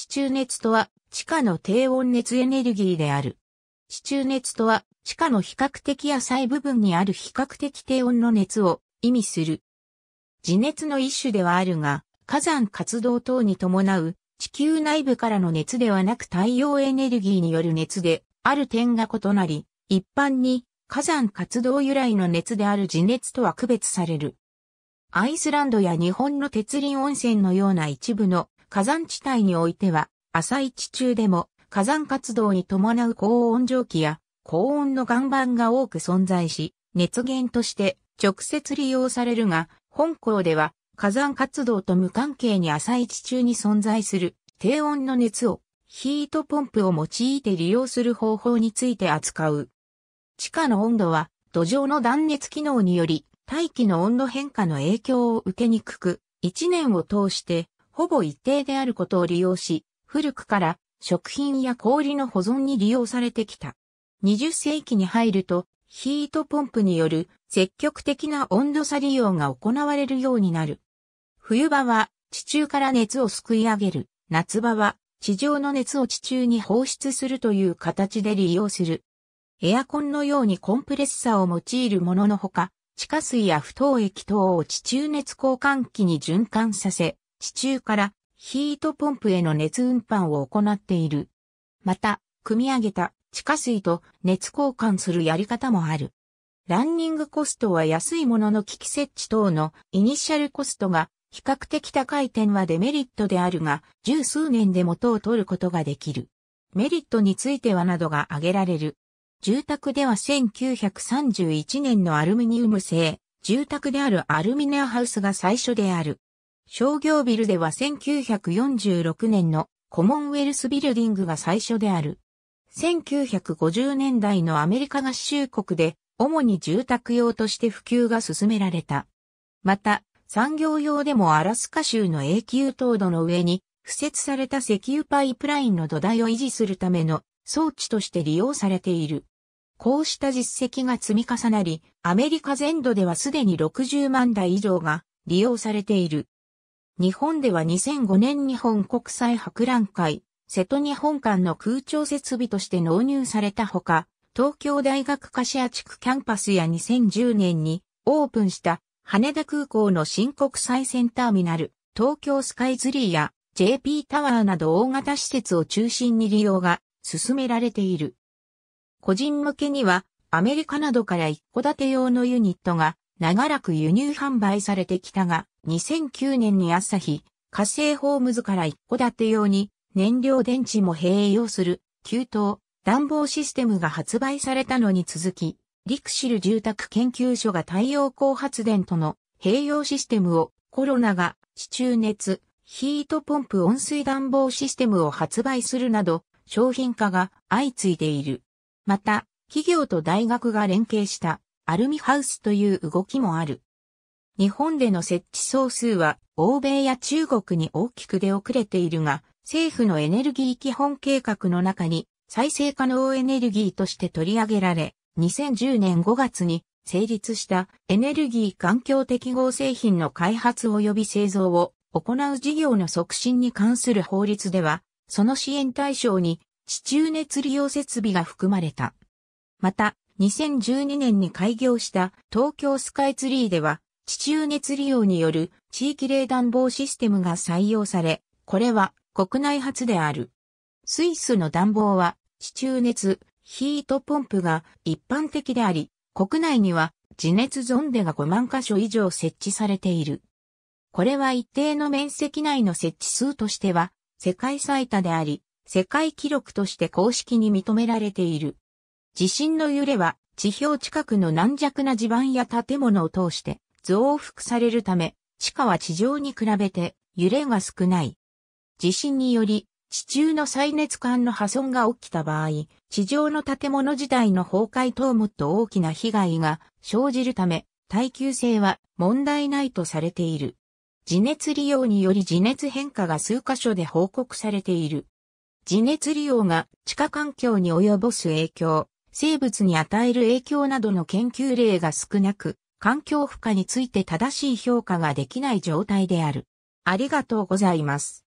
地中熱とは地下の低温熱エネルギーである。地中熱とは地下の比較的浅い部分にある比較的低温の熱を意味する。地熱の一種ではあるが、火山活動等に伴う地球内部からの熱ではなく太陽エネルギーによる熱である点が異なり、一般に火山活動由来の熱である地熱とは区別される。アイスランドや日本の鉄林温泉のような一部の火山地帯においては、浅い地中でも火山活動に伴う高温蒸気や高温の岩盤が多く存在し、熱源として直接利用されるが、本校では火山活動と無関係に浅い地中に存在する低温の熱をヒートポンプを用いて利用する方法について扱う。地下の温度は土壌の断熱機能により大気の温度変化の影響を受けにくく、一年を通してほぼ一定であることを利用し、古くから食品や氷の保存に利用されてきた。20世紀に入ると、ヒートポンプによる積極的な温度差利用が行われるようになる。冬場は地中から熱をすくい上げる。夏場は地上の熱を地中に放出するという形で利用する。エアコンのようにコンプレッサーを用いるもののほか、地下水や不凍液等を地中熱交換器に循環させ、地中からヒートポンプへの熱運搬を行っている。また、組み上げた地下水と熱交換するやり方もある。ランニングコストは安いものの機器設置等のイニシャルコストが比較的高い点はデメリットであるが、十数年で元を取ることができる。メリットについてはなどが挙げられる。住宅では1931年のアルミニウム製、住宅であるアルミネアハウスが最初である。商業ビルでは1946年のコモンウェルスビルディングが最初である。1950年代のアメリカ合衆国で主に住宅用として普及が進められた。また、産業用でもアラスカ州の永久凍土の上に付設された石油パイプラインの土台を維持するための装置として利用されている。こうした実績が積み重なり、アメリカ全土ではすでに60万台以上が利用されている。日本では2005年日本国際博覧会、瀬戸日本館の空調設備として納入されたほか、東京大学柏地区キャンパスや2010年にオープンした羽田空港の新国際線ターミナル、東京スカイツリーや JP タワーなど大型施設を中心に利用が進められている。個人向けにはアメリカなどから一戸建て用のユニットが長らく輸入販売されてきたが、2009年に朝日、火星ホームズから一戸建て用に燃料電池も併用する給湯暖房システムが発売されたのに続き、リクシル住宅研究所が太陽光発電との併用システムをコロナが地中熱、ヒートポンプ温水暖房システムを発売するなど商品化が相次いでいる。また、企業と大学が連携したアルミハウスという動きもある。日本での設置総数は欧米や中国に大きく出遅れているが、政府のエネルギー基本計画の中に再生可能エネルギーとして取り上げられ、2010年5月に成立したエネルギー環境適合製品の開発及び製造を行う事業の促進に関する法律では、その支援対象に地中熱利用設備が含まれた。また、2012年に開業した東京スカイツリーでは、地中熱利用による地域冷暖房システムが採用され、これは国内初である。スイスの暖房は地中熱、ヒートポンプが一般的であり、国内には地熱ゾンデが5万箇所以上設置されている。これは一定の面積内の設置数としては世界最多であり、世界記録として公式に認められている。地震の揺れは地表近くの軟弱な地盤や建物を通して増幅されるため、地下は地上に比べて揺れが少ない。地震により、地中の再熱管の破損が起きた場合、地上の建物自体の崩壊等もっと大きな被害が生じるため、耐久性は問題ないとされている。地熱利用により地熱変化が数箇所で報告されている。地熱利用が地下環境に及ぼす影響、生物に与える影響などの研究例が少なく、環境負荷について正しい評価ができない状態である。ありがとうございます。